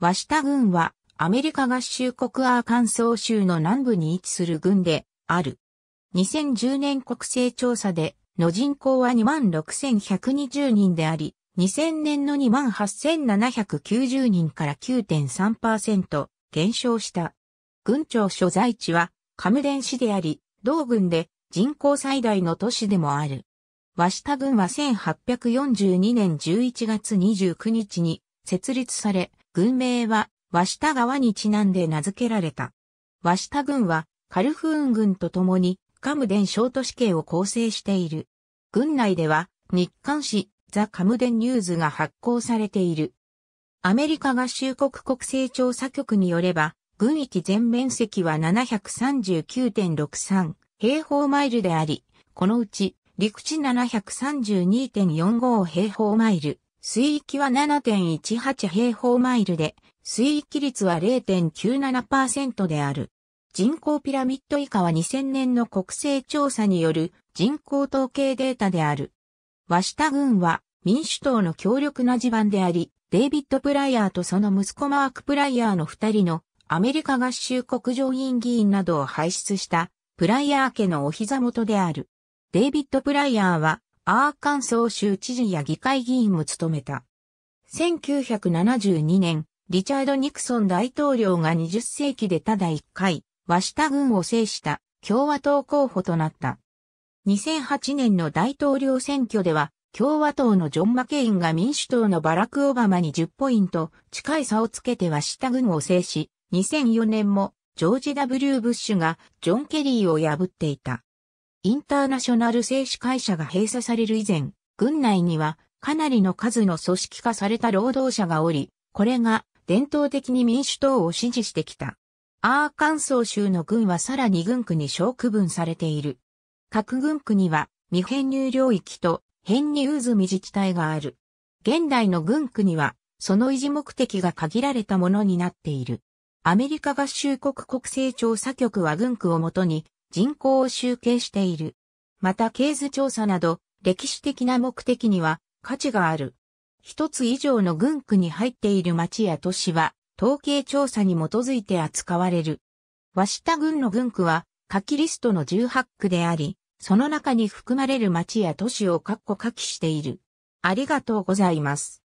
ワシタ軍はアメリカ合衆国アーカンソー州の南部に位置する軍である。2010年国勢調査での人口は26,120人であり、2000年の28,790人から9.3%減少した。軍庁所在地はカムデン市であり、同軍で人口最大の都市でもある。ワシタ軍は1842年11月29日に設立され、軍名は、和下川にちなんで名付けられた。和下軍は、カルフーン軍と共に、カムデン小都市系を構成している。軍内では、日刊誌、ザ・カムデンニューズが発行されている。アメリカ合衆国国勢調査局によれば、軍域全面積は739.63平方マイルであり、このうち陸地732.45平方マイル、水域は7.18平方マイルで、水域率は0.97%である。人口ピラミッド以下は2000年の国勢調査による人口統計データである。ワシタは民主党の強力な地盤であり、デイビッド・プライヤーとその息子マーク・プライヤーの二人のアメリカ合衆国上院議員などを輩出したプライヤー家のお膝元である。デイビッド・プライヤーはアーカンソー州知事や議会議員も務めた。1972年、リチャード・ニクソン大統領が20世紀でただ1回、ワシタ軍を制した共和党候補となった。2008年の大統領選挙では、共和党のジョン・マケインが民主党のバラク・オバマに10ポイント近い差をつけてワシタ軍を制し、2004年もジョージ・ W・ ブッシュがジョン・ケリーを破っていた。インターナショナル政治会社が閉鎖される以前、軍内にはかなりの数の組織化された労働者がおり、これが伝統的に民主党を支持してきた。アーカンソー州の軍はさらに軍区に小区分されている。各軍区には未編入領域と編入済み自治体がある。現代の軍区にはその維持目的が限られたものになっている。アメリカ合衆国国勢調査局は軍区をもとに人口を集計している。また経図調査など歴史的な目的には価値がある。一つ以上の軍区に入っている町や都市は統計調査に基づいて扱われる。和下郡の軍区は下記リストの18区であり、その中に含まれる町や都市を括弧下記している。ありがとうございます。